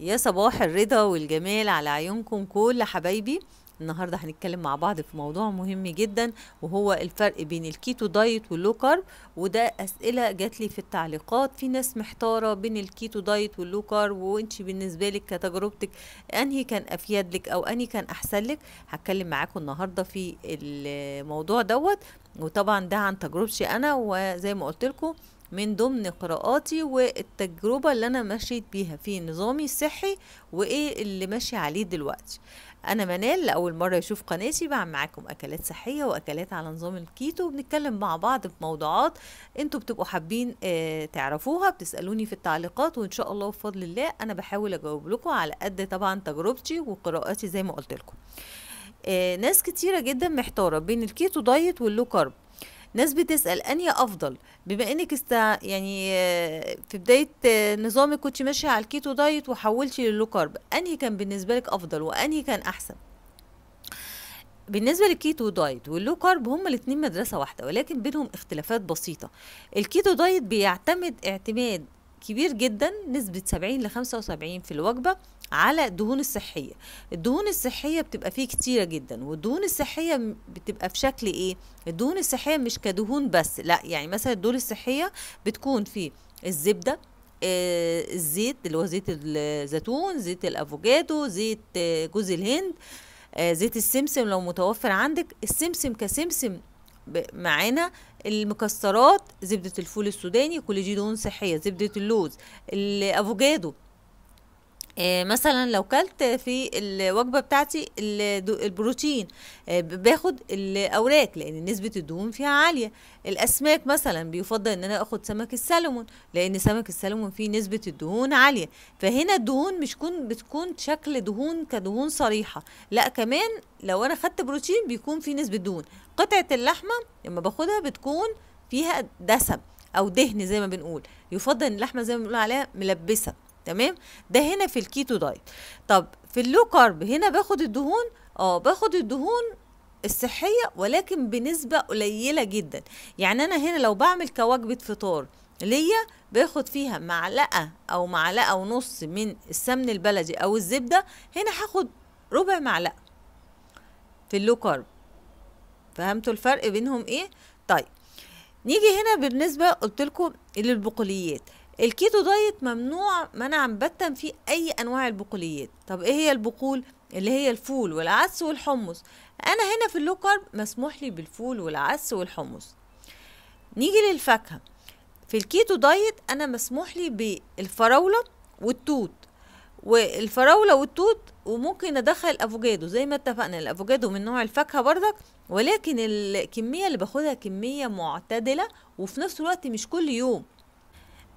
يا صباح الرضا والجمال على عيونكم كل حبايبي النهارده هنتكلم مع بعض في موضوع مهم جدا وهو الفرق بين الكيتو دايت واللو كارب وده اسئله جات لي في التعليقات في ناس محتاره بين الكيتو دايت واللو كارب وانت بالنسبه لك كتجربتك انهي كان افيد لك او انهي كان احسن لك هتكلم معاكم النهارده في الموضوع دوت وطبعا ده عن تجربتي انا وزي ما قلت لكم من ضمن قراءاتي والتجربة اللي أنا مشيت بيها في نظامي الصحي وإيه اللي ماشي عليه دلوقتي أنا منال لأول مرة يشوف قناتي بعمل معاكم أكلات صحية وأكلات على نظام الكيتو بنتكلم مع بعض بموضوعات أنتوا بتبقوا حابين آه، تعرفوها بتسألوني في التعليقات وإن شاء الله بفضل الله أنا بحاول أجاوب لكم على قد طبعا تجربتي وقراءاتي زي ما قلت لكم آه، ناس كتيرة جدا محتارة بين الكيتو دايت واللو كارب ناس بتسال انهي افضل بما انك است يعني آه، في بدايه آه، نظامك كنت ماشيه على الكيتو دايت وحولتي للو كارب انهي كان بالنسبه لك افضل وانهي كان احسن بالنسبة للكيتو دايت واللو كارب هما الاتنين مدرسة واحدة ولكن بينهم اختلافات بسيطة الكيتو دايت بيعتمد اعتماد كبير جدا نسبة 70 ل 75 في الوجبة على الدهون الصحية الدهون الصحية بتبقى فيه كتيرة جدا والدهون الصحية بتبقى في شكل ايه الدهون الصحية مش كدهون بس لا يعني مثلا الدهون الصحية بتكون في الزبدة آه الزيت اللي هو زيت الزيتون زيت الافوكادو زيت آه، جوز الهند آه زيت السمسم لو متوفر عندك السمسم كسمسم معانا المكسرات زبده الفول السوداني كل دي دهون صحيه زبده اللوز الافوكادو آه، مثلا لو كلت في الوجبه بتاعتي البروتين آه، باخد الاوراق لان نسبه الدهون فيها عاليه الاسماك مثلا بيفضل ان انا اخد سمك السلمون لان سمك السلمون فيه نسبه الدهون عاليه فهنا الدهون مش كون بتكون شكل دهون كدهون صريحه لا كمان لو انا خدت بروتين بيكون فيه نسبه دهون قطعه اللحمه لما باخدها بتكون فيها دسم او دهن زي ما بنقول يفضل اللحمه زي ما بنقول عليها ملبسه تمام ده هنا في الكيتو دايت طب في اللو كارب هنا باخد الدهون اه باخد الدهون الصحيه ولكن بنسبه قليله جدا يعني انا هنا لو بعمل كوجبه فطار ليا باخد فيها معلقه او معلقه ونص من السمن البلدي او الزبده هنا هاخد ربع معلقه في اللو كارب فهمتوا الفرق بينهم ايه طيب نيجي هنا بالنسبه قلت لكم للبقوليات الكيتو دايت ممنوع منعا باتا في اي انواع البقوليات طب ايه هي البقول اللي هي الفول والعدس والحمص انا هنا في اللو كارب مسموح لي بالفول والعدس والحمص نيجي للفاكهه في الكيتو دايت انا مسموح لي بالفراوله والتوت والفراوله والتوت وممكن ادخل الافوكادو زي ما اتفقنا الافوكادو من نوع الفاكهه بردك ولكن الكميه اللي باخدها كميه معتدله وفي نفس الوقت مش كل يوم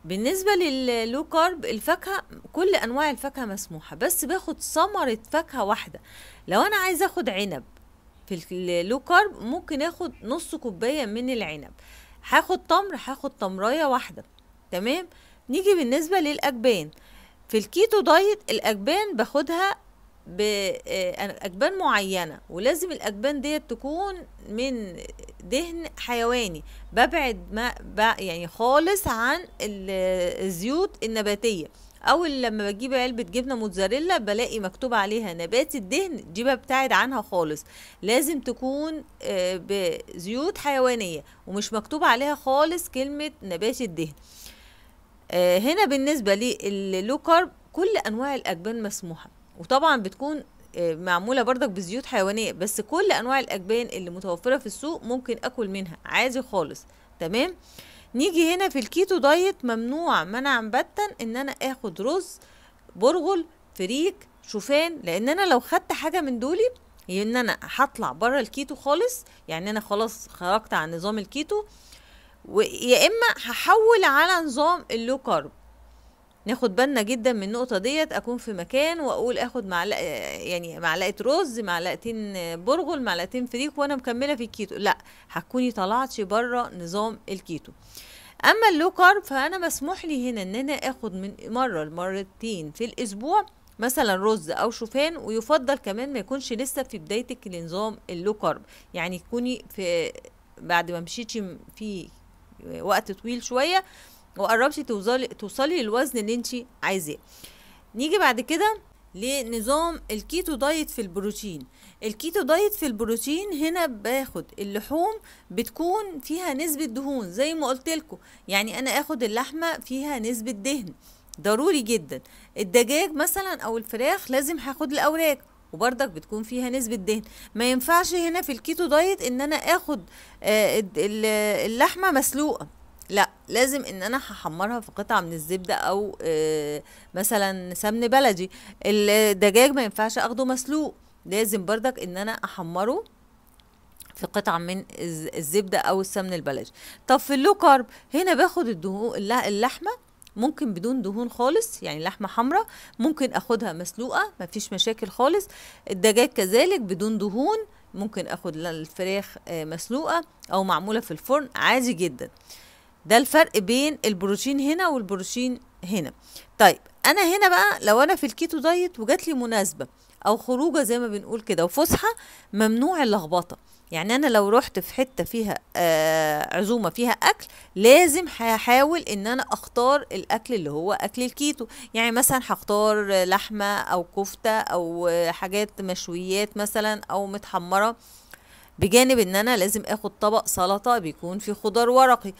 بالنسبه لللو كارب الفاكهه كل انواع الفاكهه مسموحه بس باخد ثمره فاكهه واحده لو انا عايز اخد عنب في اللو كارب ممكن اخد نص كوبايه من العنب هاخد تمر هاخد تمرايه واحده تمام نيجي بالنسبه للاجبان في الكيتو دايت الاجبان باخدها باجبان آه، معينه ولازم الاجبان ديت تكون من دهن حيواني ببعد ما يعني خالص عن الزيوت النباتيه او لما بجيب علبه جبنه موتزاريلا بلاقي مكتوب عليها نبات الدهن دي ببتعد عنها خالص لازم تكون آه، بزيوت حيوانيه ومش مكتوب عليها خالص كلمه نبات الدهن آه، هنا بالنسبه للوكر كارب كل انواع الاجبان مسموحه وطبعا بتكون آه، معموله برضك بزيوت حيوانيه بس كل انواع الاجبان اللي متوفره في السوق ممكن اكل منها عادي خالص تمام نيجي هنا في الكيتو دايت ممنوع منعا باتا ان انا اخد رز برغل فريك شوفان لان انا لو خدت حاجه من دولي ان انا هطلع بره الكيتو خالص يعني انا خلاص خرجت عن نظام الكيتو ويا اما هحول على نظام اللو كارب ناخد بالنا جدا من النقطه ديت اكون في مكان واقول اخد معلقه يعني معلقه رز معلقتين برغل معلقتين فريك وانا مكمله في الكيتو لا هتكوني طلعتي بره نظام الكيتو اما اللو كارب فانا مسموح لي هنا ان انا اخد من مره لمرتين في الاسبوع مثلا رز او شوفان ويفضل كمان ما يكونش لسه في بدايتك لنظام اللو كارب يعني تكوني في بعد ما مشيتي في وقت طويل شويه وقربتي توصلي توصلي للوزن اللي انت عايزاه نيجي بعد كده لنظام الكيتو دايت في البروتين الكيتو دايت في البروتين هنا باخد اللحوم بتكون فيها نسبة دهون زي ما قلت لكم يعني انا اخد اللحمة فيها نسبة دهن ضروري جدا الدجاج مثلا او الفراخ لازم هاخد الاوراق وبرضك بتكون فيها نسبة دهن ما ينفعش هنا في الكيتو دايت ان انا اخد آه، اللحمة مسلوقة لا لازم ان انا هحمرها في قطعه من الزبده او آه، مثلا سمن بلدي الدجاج ما ينفعش اخده مسلوق لازم بردك ان انا احمره في قطعة من الزبدة أو السمن البلدي طب في اللو كارب هنا باخد الدهون اللحمة ممكن بدون دهون خالص يعني لحمة حمراء ممكن أخدها مسلوقة مفيش مشاكل خالص الدجاج كذلك بدون دهون ممكن أخد الفراخ آه، مسلوقة أو معمولة في الفرن عادي جدا ده الفرق بين البروتين هنا والبروتين هنا طيب انا هنا بقى لو انا في الكيتو دايت وجات لي مناسبه او خروجه زي ما بنقول كده وفسحه ممنوع اللخبطه يعني انا لو رحت في حته فيها آه عزومه فيها اكل لازم هحاول ان انا اختار الاكل اللي هو اكل الكيتو يعني مثلا هختار لحمه او كفته او حاجات مشويات مثلا او متحمره بجانب ان انا لازم اخد طبق سلطه بيكون فيه خضار ورقي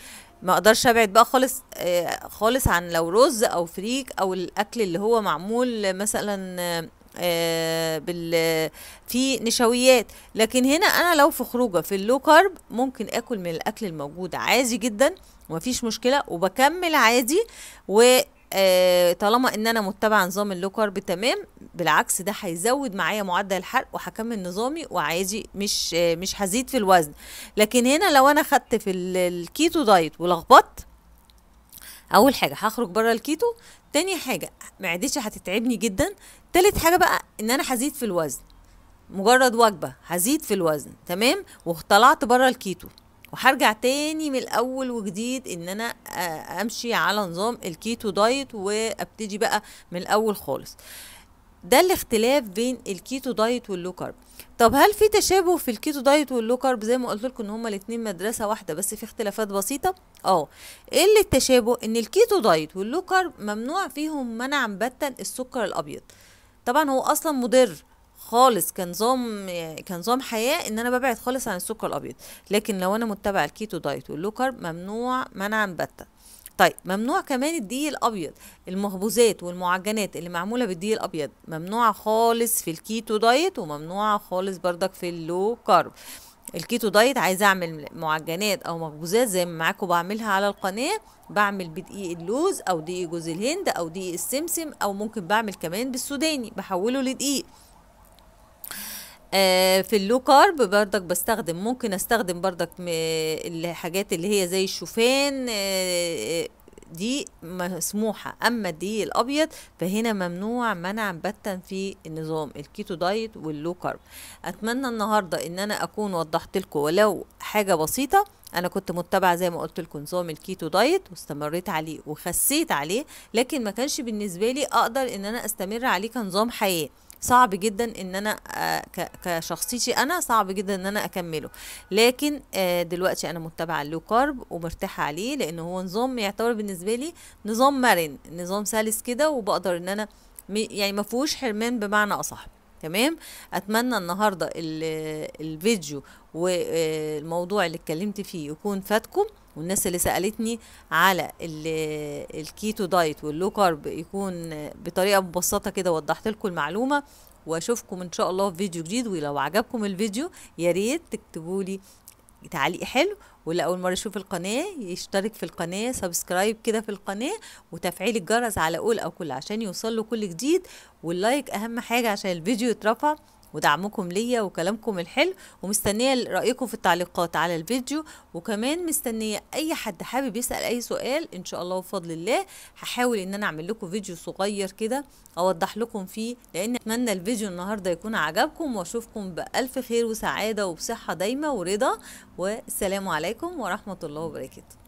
ما اقدرش ابعد بقى خالص آه، خالص عن لو رز او فريك او الاكل اللي هو معمول مثلا آه، بال في نشويات لكن هنا انا لو في خروجه في اللو كارب ممكن اكل من الاكل الموجود عادي جدا ومفيش مشكله وبكمل عادي و آه، طالما ان انا متبعه نظام اللو كارب تمام بالعكس ده هيزود معايا معدل الحرق وهكمل نظامي وعادي مش مش هزيد في الوزن لكن هنا لو انا خدت في الكيتو دايت ولخبطت اول حاجه هخرج بره الكيتو تاني حاجه معدتي هتتعبني جدا تالت حاجه بقى ان انا هزيد في الوزن مجرد وجبه هزيد في الوزن تمام وطلعت بره الكيتو وهرجع تاني من الاول وجديد ان انا آه، امشي على نظام الكيتو دايت وابتدي بقى من الاول خالص ده الاختلاف بين الكيتو دايت واللو كارب طب هل في تشابه في الكيتو دايت واللو كارب زي ما قلت لكم ان هما الاثنين مدرسه واحده بس في اختلافات بسيطه اه ايه اللي التشابه ان الكيتو دايت واللو كارب ممنوع فيهم منعا باتا السكر الابيض طبعا هو اصلا مضر خالص كنظام كنظام حياه ان انا ببعد خالص عن السكر الابيض لكن لو انا متبعه الكيتو دايت واللو كارب ممنوع منعا باتا طيب ممنوع كمان الدقيق الابيض المخبوزات والمعجنات اللي معموله بالدقيق الابيض ممنوعه خالص في الكيتو دايت وممنوعه خالص بردك في اللو كارب الكيتو دايت عايزه اعمل معجنات او مخبوزات زي ما معاكم بعملها على القناه بعمل بدقيق اللوز او دقيق جوز الهند او دقيق السمسم او ممكن بعمل كمان بالسوداني بحوله لدقيق آه في اللو كارب بردك بستخدم ممكن استخدم بردك الحاجات اللي هي زي الشوفان آه, آه، دي مسموحة أما الدقيق الأبيض فهنا ممنوع منعا باتا في النظام الكيتو دايت واللو كارب أتمنى النهاردة إن أنا أكون وضحت لكم ولو حاجة بسيطة أنا كنت متبعة زي ما قلت لكم نظام الكيتو دايت واستمريت عليه وخسيت عليه لكن ما كانش بالنسبة لي أقدر إن أنا أستمر عليه كنظام حياة صعب جدا ان انا آه، كشخصيتي انا صعب جدا ان انا اكمله لكن آه، دلوقتي انا متبعه اللو كارب ومرتاحه عليه لان هو نظام يعتبر بالنسبه لي نظام مرن نظام سلس كده وبقدر ان انا يعني ما فيهوش حرمان بمعنى اصح تمام اتمنى النهارده الفيديو والموضوع آه، اللي اتكلمت فيه يكون فاتكم والناس اللي سالتني على الكيتو دايت واللو كارب يكون بطريقه مبسطه كده وضحت لكم المعلومه واشوفكم ان شاء الله في فيديو جديد ولو عجبكم الفيديو يا ريت تكتبوا لي تعليق حلو واللي اول مره يشوف القناه يشترك في القناه سبسكرايب كده في القناه وتفعيل الجرس على اول او كل عشان يوصل له كل جديد واللايك اهم حاجه عشان الفيديو يترفع ودعمكم ليا وكلامكم الحلو ومستنيه رايكم في التعليقات على الفيديو وكمان مستنيه اي حد حابب يسال اي سؤال ان شاء الله وفضل الله هحاول ان انا اعمل لكم فيديو صغير كده اوضح لكم فيه لان اتمنى الفيديو النهارده يكون عجبكم واشوفكم بالف خير وسعاده وبصحه دايمه ورضا والسلام عليكم ورحمه الله وبركاته